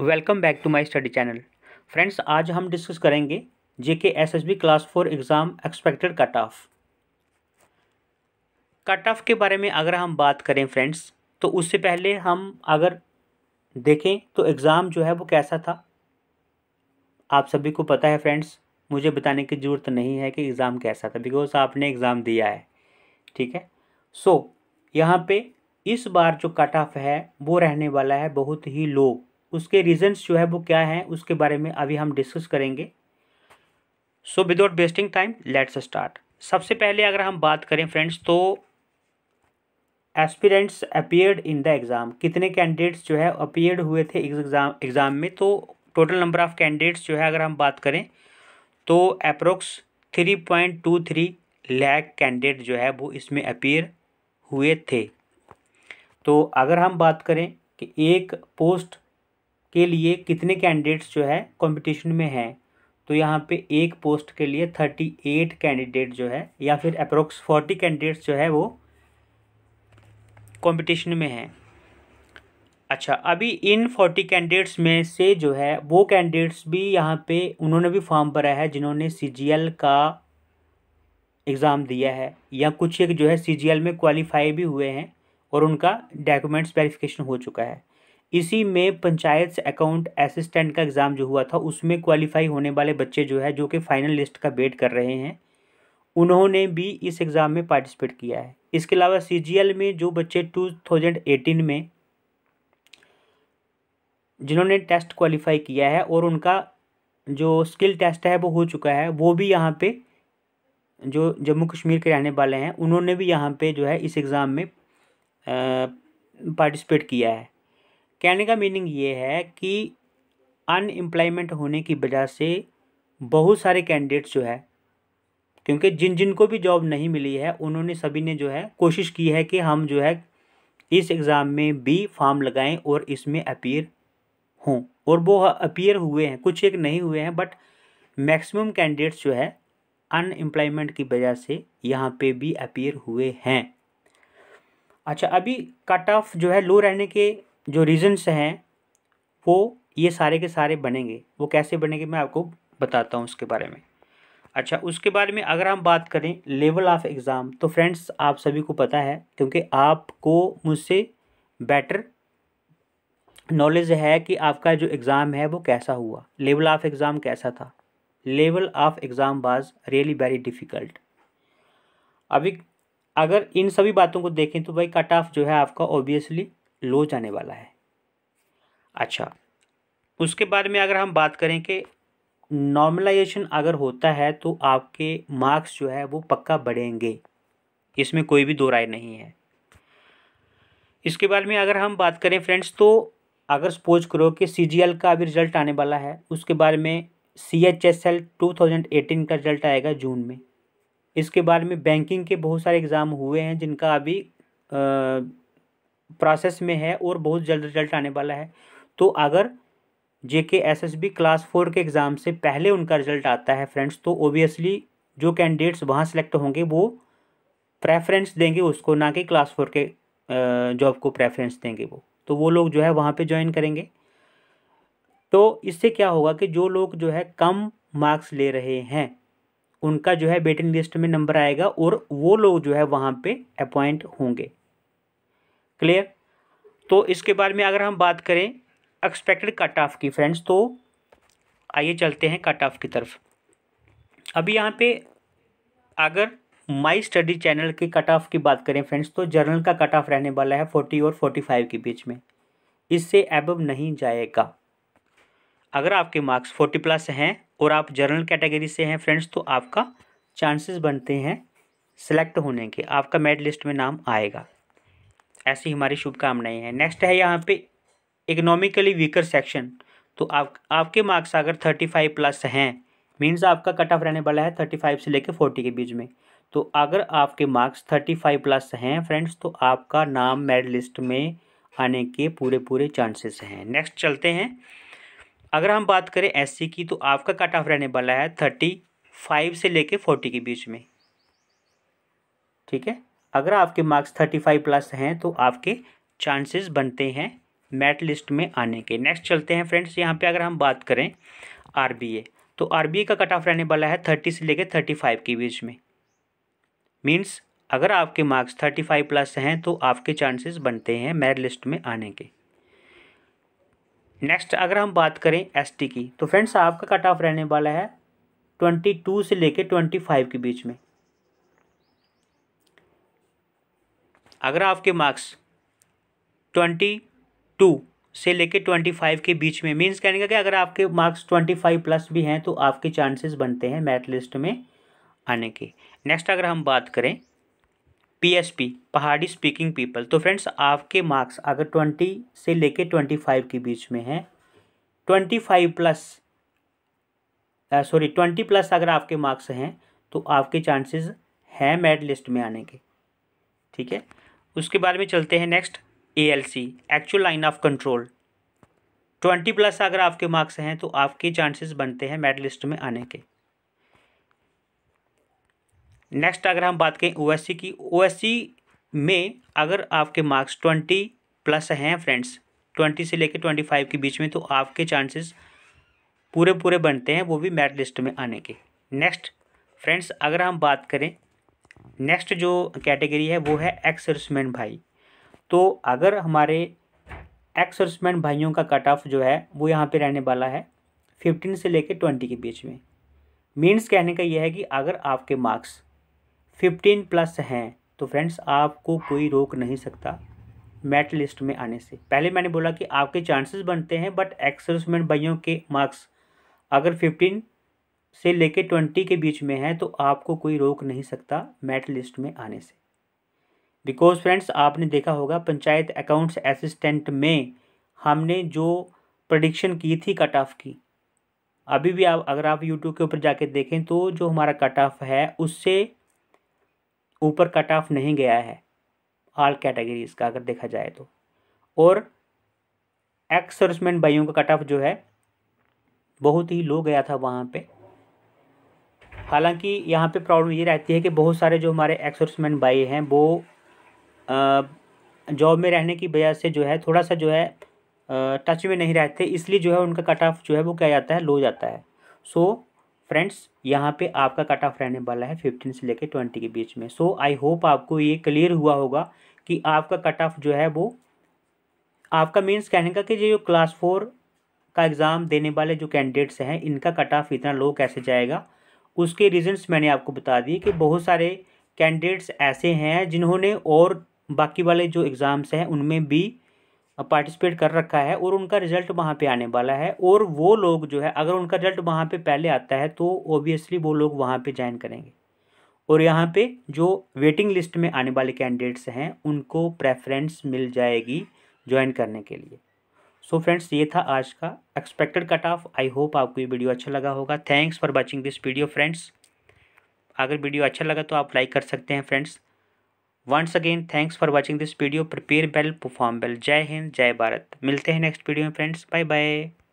welcome back to my study channel friends आज हम discuss करेंगे JK SSB class four exam expected cut off cut off के बारे में अगर हम बात करें फ्रेंड्स तो उससे पहले हम अगर देखें तो एग्ज़ाम जो है वो कैसा था आप सभी को पता है फ्रेंड्स मुझे बताने की ज़रूरत नहीं है कि एग्ज़ाम कैसा था बिकॉज आपने एग्ज़ाम दिया है ठीक है सो so, यहाँ पे इस बार जो कट ऑफ है वो रहने वाला है बहुत ही लो उसके रीजन्स जो है वो क्या हैं उसके बारे में अभी हम डिस्कस करेंगे so without wasting time let's start सबसे पहले अगर हम बात करें फ्रेंड्स तो aspirants appeared in the exam कितने कैंडिडेट्स जो है अपियर्ड हुए थे एग्ज़ाम एग्ज़ाम में तो टोटल नंबर ऑफ़ कैंडिडेट्स जो है अगर हम बात करें तो approx three point two three lakh candidate जो है वो इसमें अपियर हुए थे तो अगर हम बात करें कि एक पोस्ट के लिए कितने कैंडिडेट्स जो है कंपटीशन में हैं तो यहाँ पे एक पोस्ट के लिए थर्टी एट कैंडिडेट जो है या फिर अप्रोक्स फोर्टी कैंडिडेट्स जो है वो कंपटीशन में हैं अच्छा अभी इन फोर्टी कैंडिडेट्स में से जो है वो कैंडिडेट्स भी यहाँ पे उन्होंने भी फॉर्म भरा है जिन्होंने सी का एग्ज़ाम दिया है या कुछ एक जो है सी में क्वालिफाई भी हुए हैं और उनका डॉक्यूमेंट्स वेरिफिकेशन हो चुका है इसी में पंचायत अकाउंट असिस्टेंट का एग्ज़ाम जो हुआ था उसमें क्वालिफाई होने वाले बच्चे जो है जो कि फाइनल लिस्ट का वेट कर रहे हैं उन्होंने भी इस एग्ज़ाम में पार्टिसिपेट किया है इसके अलावा सी में जो बच्चे टू थाउजेंड एटीन में जिन्होंने टेस्ट क्वालिफाई किया है और उनका जो स्किल टेस्ट है वो हो चुका है वो भी यहाँ पे जो जम्मू कश्मीर के रहने वाले हैं उन्होंने भी यहाँ पे जो है इस एग्ज़ाम में पार्टिसिपेट किया है कहने का मीनिंग ये है कि अनएम्प्लॉयमेंट होने की वजह से बहुत सारे कैंडिडेट्स जो है क्योंकि जिन जिन को भी जॉब नहीं मिली है उन्होंने सभी ने जो है कोशिश की है कि हम जो है इस एग्ज़ाम में भी फॉर्म लगाएं और इसमें अपीयर हों और वो अपीयर हुए हैं कुछ एक नहीं हुए हैं बट मैक्सिमम कैंडिडेट्स जो है अनएम्प्लॉयमेंट की वजह से यहाँ पे भी अपीयर हुए हैं अच्छा अभी कट ऑफ जो है लो रहने के जो रीजन्स हैं वो ये सारे के सारे बनेंगे वो कैसे बनेंगे मैं आपको बताता हूँ उसके बारे में अच्छा उसके बारे में अगर हम बात करें लेवल ऑफ़ एग्ज़ाम तो फ्रेंड्स आप सभी को पता है क्योंकि आपको मुझसे बेटर नॉलेज है कि आपका जो एग्ज़ाम है वो कैसा हुआ लेवल ऑफ़ एग्ज़ाम कैसा था level of exam was really very difficult अभी अगर इन सभी बातों को देखें तो भाई कट ऑफ जो है आपका ओबियसली लो जाने वाला है अच्छा उसके बारे में अगर हम बात करें कि नॉर्मलाइजेशन अगर होता है तो आपके मार्क्स जो है वो पक्का बढ़ेंगे इसमें कोई भी दो राय नहीं है इसके बारे में अगर हम बात करें फ्रेंड्स तो अगर सपोज करो कि सी का अभी रिजल्ट आने वाला है उसके बारे में C H S L two thousand eighteen का रिजल्ट आएगा जून में इसके बारे में बैंकिंग के बहुत सारे एग्ज़ाम हुए हैं जिनका अभी प्रोसेस में है और बहुत जल्द रिजल्ट आने वाला है तो अगर J K S S B class four के एग्ज़ाम से पहले उनका रिजल्ट आता है फ्रेंड्स तो ओबियसली जो कैंडिडेट्स वहाँ सेलेक्ट होंगे वो प्रेफरेंस देंगे उसको ना कि क्लास फोर के जॉब को प्रेफरेंस देंगे वो तो वो लोग जो है वहाँ पे ज्वाइन करेंगे तो इससे क्या होगा कि जो लोग जो है कम मार्क्स ले रहे हैं उनका जो है वेटिंग लिस्ट में नंबर आएगा और वो लोग जो है वहाँ पर अपॉइंट होंगे क्लियर तो इसके बारे में अगर हम बात करें एक्सपेक्टेड कट ऑफ की फ्रेंड्स तो आइए चलते हैं कट ऑफ की तरफ अभी यहाँ पे अगर माई स्टडी चैनल के कट ऑफ की बात करें फ्रेंड्स तो जर्नल का कट ऑफ रहने वाला है फोर्टी और फोर्टी फाइव के बीच में इससे एबव नहीं जाएगा अगर आपके मार्क्स फोर्टी प्लस हैं और आप जर्नल कैटेगरी से हैं फ्रेंड्स तो आपका चांसेस बनते हैं सेलेक्ट होने के आपका मेड लिस्ट में नाम आएगा ऐसी हमारी शुभकामनाएं हैं नेक्स्ट है यहाँ पे इकोनॉमिकली वीकर सेक्शन तो आप आपके मार्क्स अगर थर्टी फाइव प्लस हैं मीन्स आपका कट ऑफ रहने वाला है थर्टी फाइव से लेकर फोर्टी के बीच में तो अगर आपके मार्क्स थर्टी फाइव प्लस हैं फ्रेंड्स तो आपका नाम मेरिट लिस्ट में आने के पूरे पूरे चांसेस हैं नेक्स्ट चलते हैं अगर हम बात करें एस की तो आपका कट ऑफ रहने वाला है थर्टी फाइव से लेके फोर्टी के बीच में ठीक है अगर आपके मार्क्स थर्टी फाइव प्लस हैं तो आपके चांसेस बनते हैं मेट लिस्ट में आने के नेक्स्ट चलते हैं फ्रेंड्स यहाँ पे अगर हम बात करें आरबीए तो आरबीए का कट ऑफ रहने वाला है थर्टी से लेकर थर्टी फाइव के बीच में मीन्स अगर आपके मार्क्स थर्टी फाइव प्लस हैं तो आपके चांसेस बनते हैं मेरिट लिस्ट में आने के नेक्स्ट अगर हम बात करें एस की तो फ्रेंड्स आपका कट ऑफ रहने वाला है ट्वेंटी टू से लेकर ट्वेंटी फाइव के बीच में अगर आपके मार्क्स ट्वेंटी टू से लेके ट्वेंटी फाइव के बीच में मीन्स कहने का कि अगर आपके मार्क्स ट्वेंटी फाइव प्लस भी हैं तो आपके चांसेस बनते हैं मैथ लिस्ट में आने के नेक्स्ट अगर हम बात करें पीएसपी पहाड़ी स्पीकिंग पीपल तो फ्रेंड्स आपके मार्क्स अगर ट्वेंटी से लेके ट्वेंटी फाइव के बीच में हैं twenty five plus sorry twenty plus अगर आपके मार्क्स हैं तो आपके चांसेस हैं मेरिट लिस्ट में आने के ठीक है उसके बाद में चलते हैं next A L C actual line of control twenty plus अगर आपके मार्क्स हैं तो आपके चांसेस बनते हैं मेड लिस्ट में आने के नेक्स्ट अगर हम बात करें ओएससी की ओएससी में अगर आपके मार्क्स ट्वेंटी प्लस हैं फ्रेंड्स ट्वेंटी से लेकर ट्वेंटी फाइव के बीच में तो आपके चांसेस पूरे पूरे बनते हैं वो भी मेड लिस्ट में आने के नेक्स्ट फ्रेंड्स अगर हम बात करें नेक्स्ट जो कैटेगरी है वो है एक्स सर्विसमैन भाई तो अगर हमारे एक्स सर्विसमैन भाइयों का कट ऑफ जो है वो यहाँ पे रहने वाला है फिफ्टीन से लेके ट्वेंटी के बीच में मीन्स कहने का यह है कि अगर आपके मार्क्स फिफ्टीन प्लस हैं तो फ्रेंड्स आपको कोई रोक नहीं सकता मेट लिस्ट में आने से पहले मैंने बोला कि आपके चांसेस बनते हैं बट एक्सर्समेंट भाइयों के मार्क्स अगर फिफ्टीन से लेके ट्वेंटी के बीच में है तो आपको कोई रोक नहीं सकता मेट लिस्ट में आने से बिकॉज फ्रेंड्स आपने देखा होगा पंचायत अकाउंट्स असिस्टेंट में हमने जो प्रडिक्शन की थी कट ऑफ की अभी भी आप अगर आप यूट्यूब के ऊपर जाके देखें तो जो हमारा कट ऑफ है उससे ऊपर कट ऑफ नहीं गया है ऑल कैटेगरीज का अगर देखा जाए तो और एक्स सर्विसमैन भाइयों का कट ऑफ जो है बहुत ही लो गया था वहाँ पे हालांकि यहाँ पे प्रॉब्लम ये रहती है कि बहुत सारे जो हमारे एक्सोर्समैन भाई हैं वो जॉब में रहने की वजह से जो है थोड़ा सा जो है टच में नहीं रहते इसलिए जो है उनका कट ऑफ जो है वो क्या जाता है लो जाता है सो फ्रेंड्स यहाँ पे आपका कट ऑफ रहने वाला है फिफ्टीन से लेकर ट्वेंटी के बीच में सो आई होप आपको ये क्लियर हुआ होगा कि आपका कट ऑफ जो है वो आपका मीन्स कहने का कि ये जो क्लास फोर का एग्ज़ाम देने वाले जो कैंडिडेट्स हैं इनका कट ऑफ इतना लो कैसे जाएगा उसके रीजंस मैंने आपको बता दिए कि बहुत सारे कैंडिडेट्स ऐसे हैं जिन्होंने और बाकी वाले जो एग्ज़ाम्स हैं उनमें भी पार्टिसिपेट कर रखा है और उनका रिज़ल्ट वहाँ पे आने वाला है और वो लोग जो है अगर उनका रिज़ल्ट वहाँ पे पहले आता है तो ओबियसली वो लोग वहाँ पे ज्वाइन करेंगे और यहाँ पे जो वेटिंग लिस्ट में आने वाले कैंडिडेट्स हैं उनको प्रेफरेंस मिल जाएगी ज्वाइन करने के लिए सो so फ्रेंड्स ये था आज का expected cut off I hope आपको ये वीडियो अच्छा लगा होगा thanks for watching this video friends अगर वीडियो अच्छा लगा तो आप लाइक कर सकते हैं friends once again thanks for watching this video prepare well perform well जय हिंद जय भारत मिलते हैं नेक्स्ट वीडियो में फ्रेंड्स बाय बाय